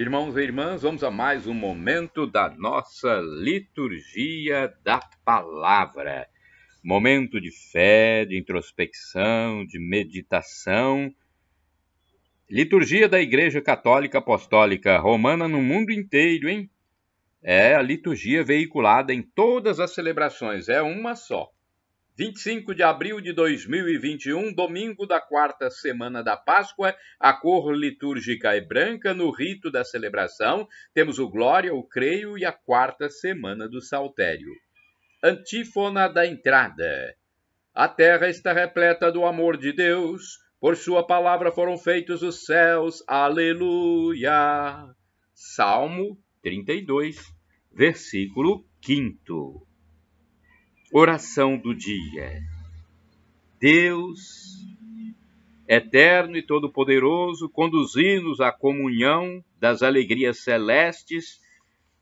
Irmãos e irmãs, vamos a mais um momento da nossa liturgia da palavra. Momento de fé, de introspecção, de meditação. Liturgia da Igreja Católica Apostólica Romana no mundo inteiro, hein? É a liturgia veiculada em todas as celebrações, é uma só. 25 de abril de 2021, domingo da quarta semana da Páscoa, a cor litúrgica é branca no rito da celebração. Temos o Glória, o Creio e a quarta semana do Saltério. Antífona da entrada. A terra está repleta do amor de Deus, por sua palavra foram feitos os céus. Aleluia. Salmo 32, versículo 5. Oração do dia. Deus, eterno e todo-poderoso, conduzi-nos à comunhão das alegrias celestes,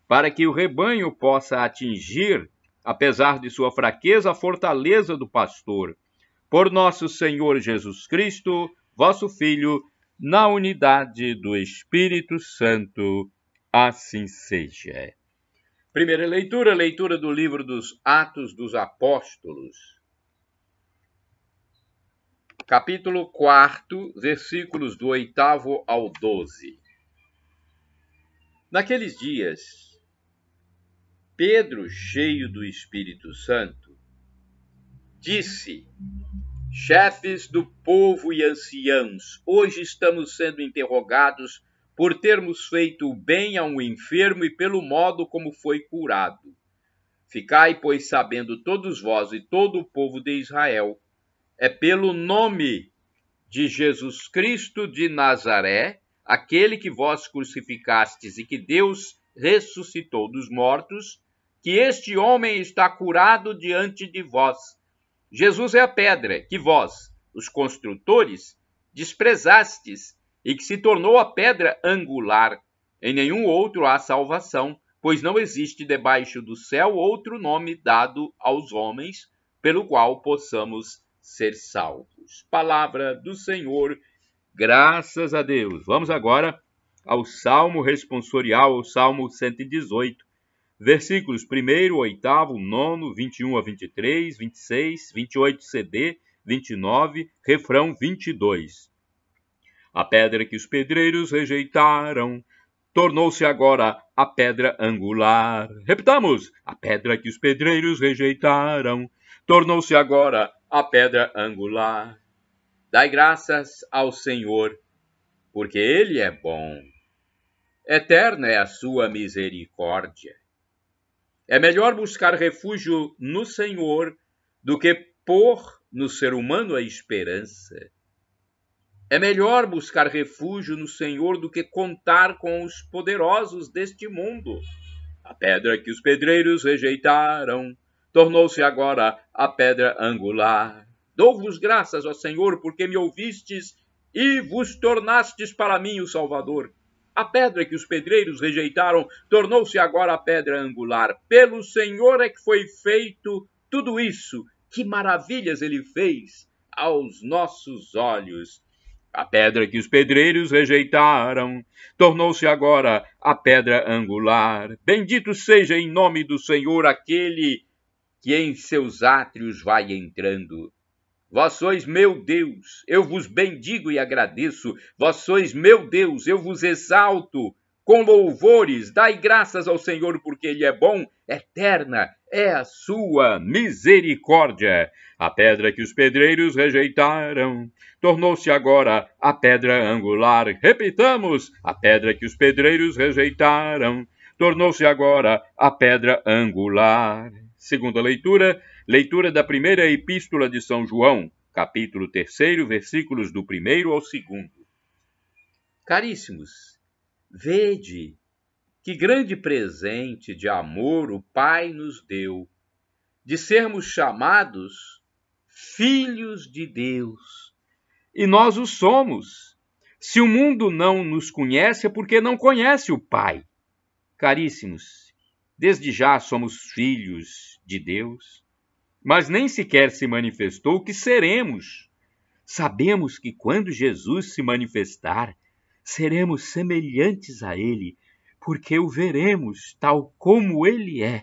para que o rebanho possa atingir, apesar de sua fraqueza, a fortaleza do pastor. Por nosso Senhor Jesus Cristo, vosso Filho, na unidade do Espírito Santo, assim seja. Primeira leitura, leitura do livro dos Atos dos Apóstolos. Capítulo 4, versículos do 8 ao 12. Naqueles dias, Pedro, cheio do Espírito Santo, disse: Chefes do povo e anciãos, hoje estamos sendo interrogados por termos feito o bem a um enfermo e pelo modo como foi curado. Ficai, pois, sabendo todos vós e todo o povo de Israel, é pelo nome de Jesus Cristo de Nazaré, aquele que vós crucificastes e que Deus ressuscitou dos mortos, que este homem está curado diante de vós. Jesus é a pedra que vós, os construtores, desprezastes e que se tornou a pedra angular. Em nenhum outro há salvação, pois não existe debaixo do céu outro nome dado aos homens pelo qual possamos ser salvos. Palavra do Senhor, graças a Deus. Vamos agora ao Salmo responsorial, o Salmo 118, versículos 1, 8, 9, 21 a 23, 26, 28 CD, 29, refrão 22. A pedra que os pedreiros rejeitaram tornou-se agora a pedra angular. Repitamos! A pedra que os pedreiros rejeitaram tornou-se agora a pedra angular. Dai graças ao Senhor, porque Ele é bom. Eterna é a sua misericórdia. É melhor buscar refúgio no Senhor do que pôr no ser humano a esperança. É melhor buscar refúgio no Senhor do que contar com os poderosos deste mundo. A pedra que os pedreiros rejeitaram tornou-se agora a pedra angular. Dou-vos graças, ó Senhor, porque me ouvistes e vos tornastes para mim o Salvador. A pedra que os pedreiros rejeitaram tornou-se agora a pedra angular. Pelo Senhor é que foi feito tudo isso. Que maravilhas ele fez aos nossos olhos. A pedra que os pedreiros rejeitaram tornou-se agora a pedra angular. Bendito seja em nome do Senhor aquele que em seus átrios vai entrando. Vós sois meu Deus, eu vos bendigo e agradeço. Vós sois meu Deus, eu vos exalto com louvores, dai graças ao Senhor, porque Ele é bom, eterna é a sua misericórdia. A pedra que os pedreiros rejeitaram tornou-se agora a pedra angular. Repitamos: a pedra que os pedreiros rejeitaram tornou-se agora a pedra angular. Segunda leitura, leitura da primeira epístola de São João, capítulo 3, versículos do primeiro ao segundo. Caríssimos, Vede que grande presente de amor o Pai nos deu, de sermos chamados filhos de Deus. E nós o somos. Se o mundo não nos conhece, é porque não conhece o Pai. Caríssimos, desde já somos filhos de Deus, mas nem sequer se manifestou o que seremos. Sabemos que quando Jesus se manifestar, seremos semelhantes a Ele, porque o veremos tal como Ele é.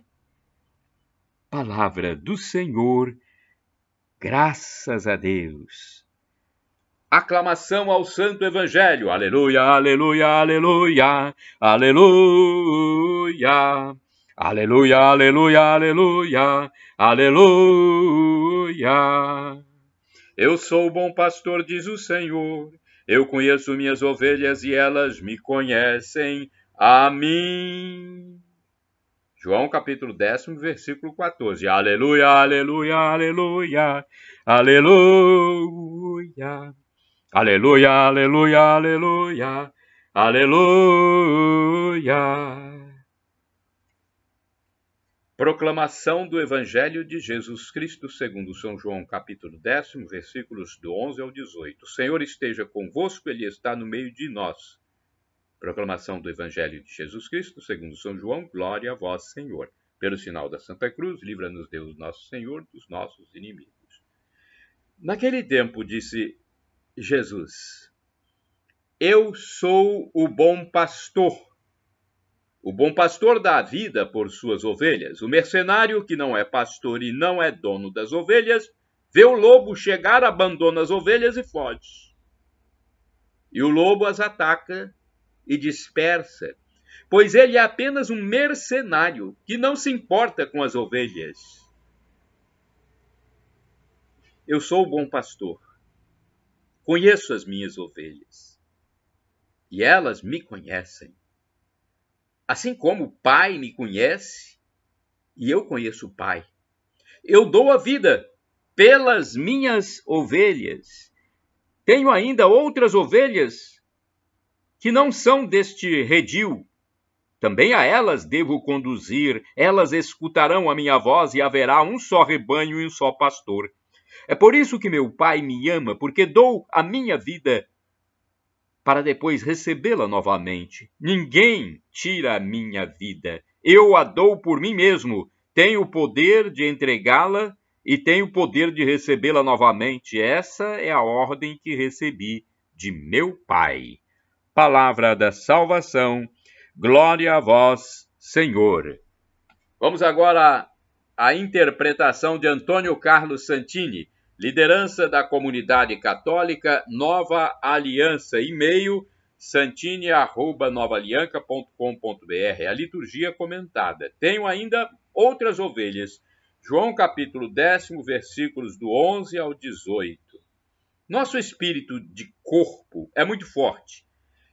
Palavra do Senhor, graças a Deus. Aclamação ao Santo Evangelho, aleluia, aleluia, aleluia, aleluia. Aleluia, aleluia, aleluia, aleluia. Eu sou o bom pastor, diz o Senhor eu conheço minhas ovelhas e elas me conhecem a mim. João capítulo 10, versículo 14. Aleluia, aleluia, aleluia, aleluia. Aleluia, aleluia, aleluia, aleluia. Proclamação do Evangelho de Jesus Cristo, segundo São João, capítulo 10, versículos do 11 ao 18. O Senhor esteja convosco, ele está no meio de nós. Proclamação do Evangelho de Jesus Cristo, segundo São João, glória a vós, Senhor. Pelo sinal da Santa Cruz, livra-nos Deus nosso Senhor dos nossos inimigos. Naquele tempo disse Jesus: Eu sou o bom pastor o bom pastor dá vida por suas ovelhas. O mercenário, que não é pastor e não é dono das ovelhas, vê o lobo chegar, abandona as ovelhas e foge. E o lobo as ataca e dispersa, pois ele é apenas um mercenário que não se importa com as ovelhas. Eu sou o bom pastor, conheço as minhas ovelhas, e elas me conhecem Assim como o Pai me conhece e eu conheço o Pai. Eu dou a vida pelas minhas ovelhas. Tenho ainda outras ovelhas que não são deste redil. Também a elas devo conduzir, elas escutarão a minha voz e haverá um só rebanho e um só pastor. É por isso que meu Pai me ama, porque dou a minha vida para depois recebê-la novamente. Ninguém tira a minha vida. Eu a dou por mim mesmo. Tenho o poder de entregá-la e tenho o poder de recebê-la novamente. Essa é a ordem que recebi de meu Pai. Palavra da salvação. Glória a vós, Senhor. Vamos agora à interpretação de Antônio Carlos Santini Liderança da comunidade católica Nova Aliança. E-mail santini.novalianca.com.br. A liturgia comentada. Tenho ainda outras ovelhas. João capítulo 10, versículos do 11 ao 18. Nosso espírito de corpo é muito forte.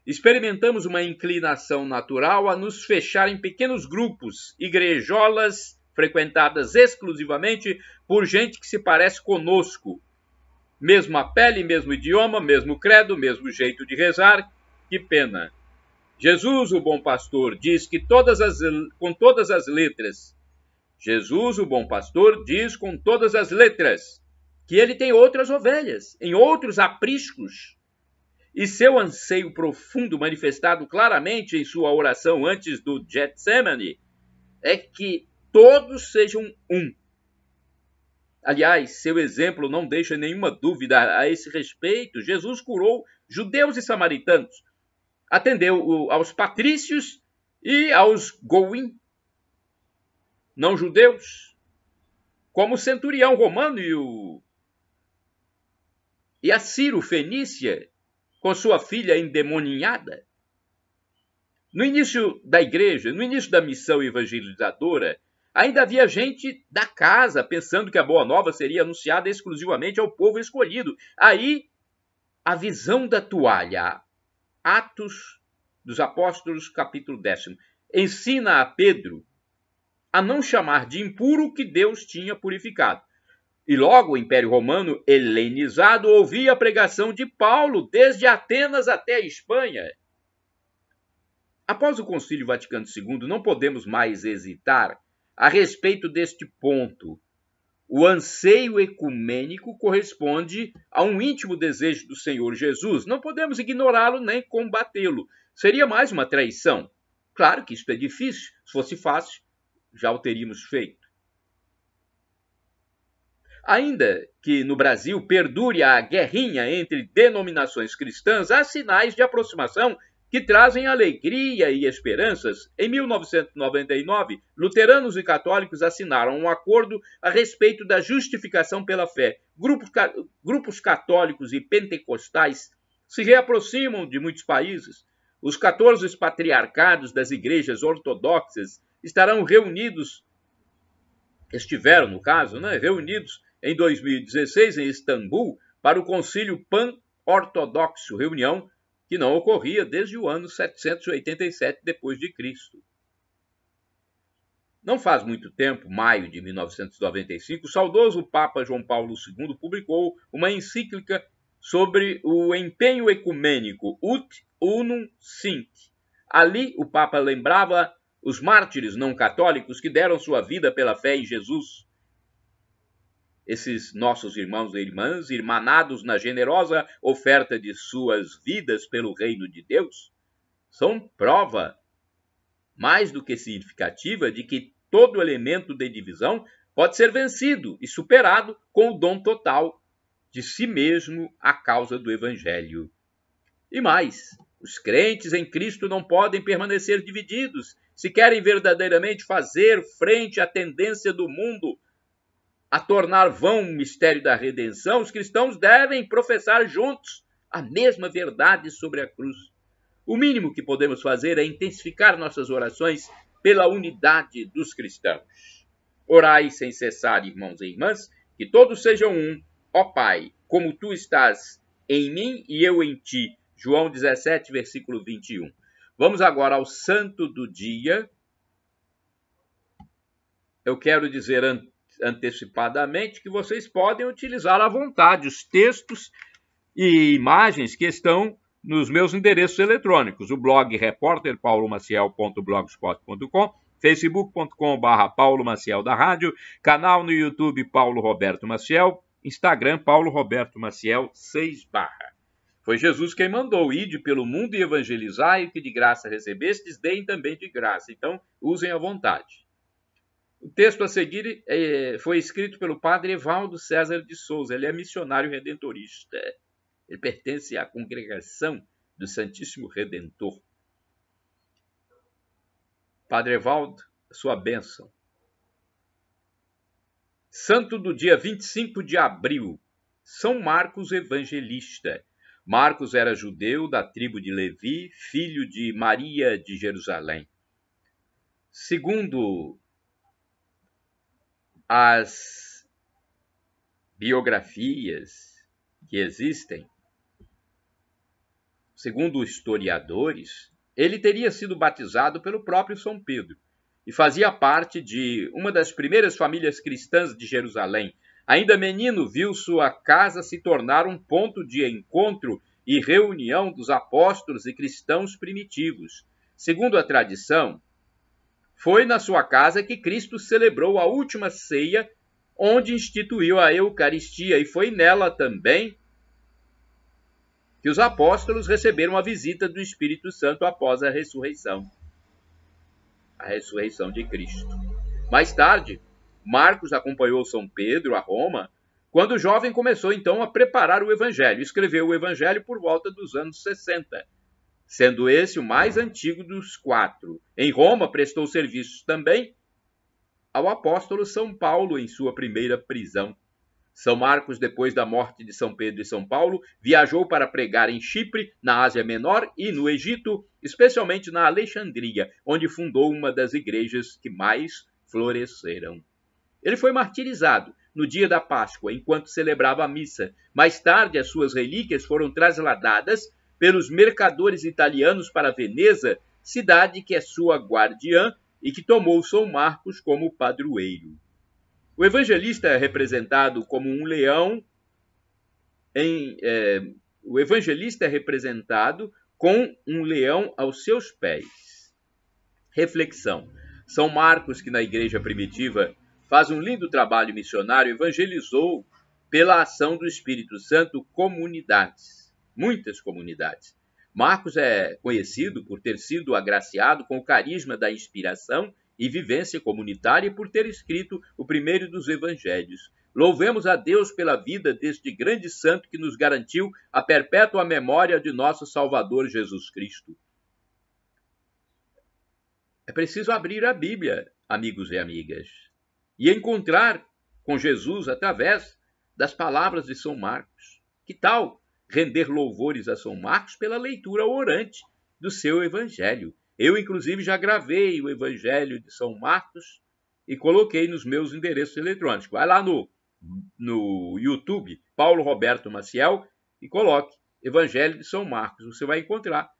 Experimentamos uma inclinação natural a nos fechar em pequenos grupos, igrejolas frequentadas exclusivamente por gente que se parece conosco. Mesma pele, mesmo idioma, mesmo credo, mesmo jeito de rezar. Que pena. Jesus, o bom pastor, diz que todas as, com todas as letras. Jesus, o bom pastor, diz com todas as letras que ele tem outras ovelhas, em outros apriscos. E seu anseio profundo, manifestado claramente em sua oração antes do Getsemane, é que todos sejam um. Aliás, seu exemplo não deixa nenhuma dúvida a esse respeito. Jesus curou judeus e samaritanos, atendeu aos patrícios e aos goim, não judeus, como o centurião romano e, o... e a Ciro fenícia com sua filha endemoninhada. No início da igreja, no início da missão evangelizadora, Ainda havia gente da casa pensando que a boa nova seria anunciada exclusivamente ao povo escolhido. Aí a visão da toalha. Atos dos Apóstolos, capítulo 10. Ensina a Pedro a não chamar de impuro o que Deus tinha purificado. E logo o Império Romano helenizado ouvia a pregação de Paulo desde Atenas até a Espanha. Após o Concílio Vaticano II, não podemos mais hesitar a respeito deste ponto, o anseio ecumênico corresponde a um íntimo desejo do Senhor Jesus. Não podemos ignorá-lo nem combatê-lo. Seria mais uma traição. Claro que isso é difícil. Se fosse fácil, já o teríamos feito. Ainda que no Brasil perdure a guerrinha entre denominações cristãs, há sinais de aproximação que trazem alegria e esperanças. Em 1999, luteranos e católicos assinaram um acordo a respeito da justificação pela fé. Grupos, grupos católicos e pentecostais se reaproximam de muitos países. Os 14 patriarcados das igrejas ortodoxas estarão reunidos, estiveram no caso, né, reunidos em 2016 em Istambul para o Concílio Pan-Ortodoxo, reunião que não ocorria desde o ano 787 d.C. Não faz muito tempo, maio de 1995, o saudoso Papa João Paulo II publicou uma encíclica sobre o empenho ecumênico Ut Unum Sint. Ali o Papa lembrava os mártires não católicos que deram sua vida pela fé em Jesus esses nossos irmãos e irmãs, irmanados na generosa oferta de suas vidas pelo reino de Deus, são prova mais do que significativa de que todo elemento de divisão pode ser vencido e superado com o dom total de si mesmo à causa do Evangelho. E mais, os crentes em Cristo não podem permanecer divididos se querem verdadeiramente fazer frente à tendência do mundo a tornar vão o mistério da redenção, os cristãos devem professar juntos a mesma verdade sobre a cruz. O mínimo que podemos fazer é intensificar nossas orações pela unidade dos cristãos. Orai sem cessar, irmãos e irmãs, que todos sejam um, ó Pai, como tu estás em mim e eu em ti. João 17, versículo 21. Vamos agora ao santo do dia. Eu quero dizer, antes antecipadamente que vocês podem utilizar à vontade os textos e imagens que estão nos meus endereços eletrônicos, o blog repórterpaulomaciel.blogspot.com, facebook.com.br Paulo Maciel da Rádio, canal no YouTube Paulo Roberto Maciel, Instagram Paulo Roberto Maciel 6 barra. Foi Jesus quem mandou, ide pelo mundo e evangelizai, e o que de graça recebestes, deem também de graça. Então, usem à vontade. O texto a seguir é, foi escrito pelo padre Evaldo César de Souza. Ele é missionário redentorista. Ele pertence à congregação do Santíssimo Redentor. Padre Evaldo, sua bênção. Santo do dia 25 de abril, São Marcos Evangelista. Marcos era judeu da tribo de Levi, filho de Maria de Jerusalém. Segundo as biografias que existem, segundo historiadores, ele teria sido batizado pelo próprio São Pedro e fazia parte de uma das primeiras famílias cristãs de Jerusalém. Ainda menino, viu sua casa se tornar um ponto de encontro e reunião dos apóstolos e cristãos primitivos. Segundo a tradição, foi na sua casa que Cristo celebrou a última ceia, onde instituiu a Eucaristia, e foi nela também que os apóstolos receberam a visita do Espírito Santo após a ressurreição. A ressurreição de Cristo. Mais tarde, Marcos acompanhou São Pedro a Roma, quando o jovem começou então a preparar o Evangelho. Escreveu o Evangelho por volta dos anos 60 sendo esse o mais antigo dos quatro. Em Roma, prestou serviços também ao apóstolo São Paulo em sua primeira prisão. São Marcos, depois da morte de São Pedro e São Paulo, viajou para pregar em Chipre, na Ásia Menor e no Egito, especialmente na Alexandria, onde fundou uma das igrejas que mais floresceram. Ele foi martirizado no dia da Páscoa, enquanto celebrava a missa. Mais tarde, as suas relíquias foram trasladadas pelos mercadores italianos para Veneza, cidade que é sua guardiã e que tomou São Marcos como padroeiro. O evangelista é representado como um leão em, é, o evangelista é representado com um leão aos seus pés. Reflexão. São Marcos, que na igreja primitiva faz um lindo trabalho missionário, evangelizou pela ação do Espírito Santo comunidades muitas comunidades. Marcos é conhecido por ter sido agraciado com o carisma da inspiração e vivência comunitária e por ter escrito o primeiro dos evangelhos. Louvemos a Deus pela vida deste grande santo que nos garantiu a perpétua memória de nosso Salvador Jesus Cristo. É preciso abrir a Bíblia, amigos e amigas, e encontrar com Jesus através das palavras de São Marcos. Que tal render louvores a São Marcos pela leitura orante do seu Evangelho. Eu, inclusive, já gravei o Evangelho de São Marcos e coloquei nos meus endereços eletrônicos. Vai lá no, no YouTube, Paulo Roberto Maciel, e coloque Evangelho de São Marcos. Você vai encontrar.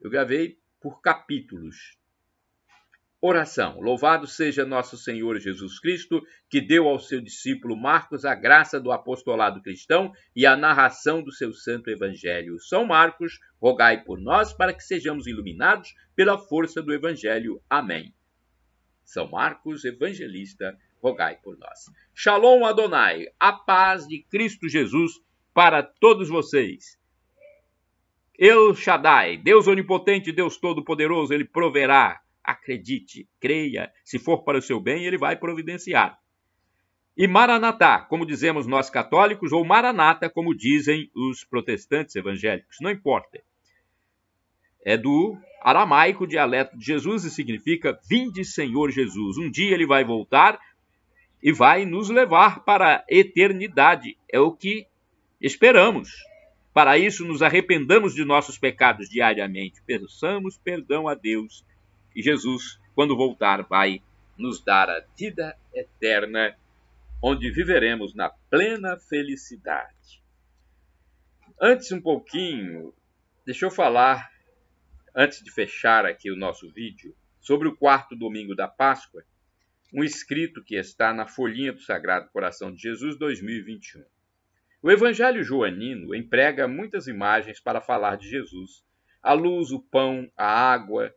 Eu gravei por capítulos. Oração. Louvado seja nosso Senhor Jesus Cristo, que deu ao seu discípulo Marcos a graça do apostolado cristão e a narração do seu santo evangelho. São Marcos, rogai por nós para que sejamos iluminados pela força do evangelho. Amém. São Marcos, evangelista, rogai por nós. Shalom Adonai, a paz de Cristo Jesus para todos vocês. El Shaddai, Deus onipotente, Deus todo-poderoso, ele proverá acredite, creia, se for para o seu bem, ele vai providenciar. E Maranatá, como dizemos nós católicos, ou Maranata, como dizem os protestantes evangélicos, não importa. É do aramaico dialeto de Jesus e significa Vinde Senhor Jesus. Um dia ele vai voltar e vai nos levar para a eternidade. É o que esperamos. Para isso, nos arrependamos de nossos pecados diariamente, peçamos perdão a Deus e Jesus, quando voltar, vai nos dar a vida eterna, onde viveremos na plena felicidade. Antes um pouquinho, deixa eu falar, antes de fechar aqui o nosso vídeo, sobre o quarto domingo da Páscoa, um escrito que está na folhinha do Sagrado Coração de Jesus 2021. O Evangelho joanino emprega muitas imagens para falar de Jesus: a luz, o pão, a água,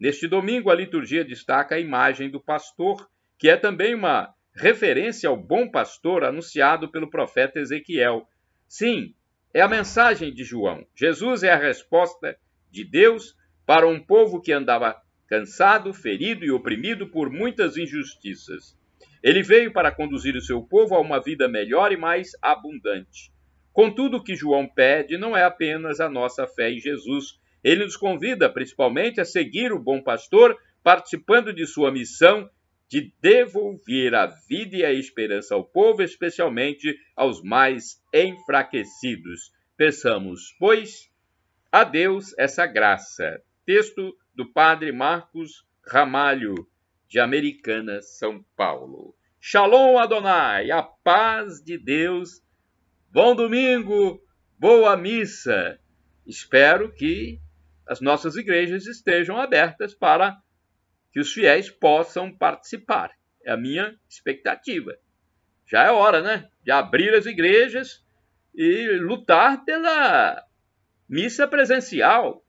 Neste domingo, a liturgia destaca a imagem do pastor, que é também uma referência ao bom pastor anunciado pelo profeta Ezequiel. Sim, é a mensagem de João. Jesus é a resposta de Deus para um povo que andava cansado, ferido e oprimido por muitas injustiças. Ele veio para conduzir o seu povo a uma vida melhor e mais abundante. Contudo, o que João pede não é apenas a nossa fé em Jesus, ele nos convida principalmente a seguir o bom pastor, participando de sua missão de devolver a vida e a esperança ao povo, especialmente aos mais enfraquecidos. Peçamos, pois, a Deus essa graça. Texto do Padre Marcos Ramalho, de Americana, São Paulo. Shalom Adonai, a paz de Deus. Bom domingo, boa missa. Espero que as nossas igrejas estejam abertas para que os fiéis possam participar. É a minha expectativa. Já é hora, né? De abrir as igrejas e lutar pela missa presencial,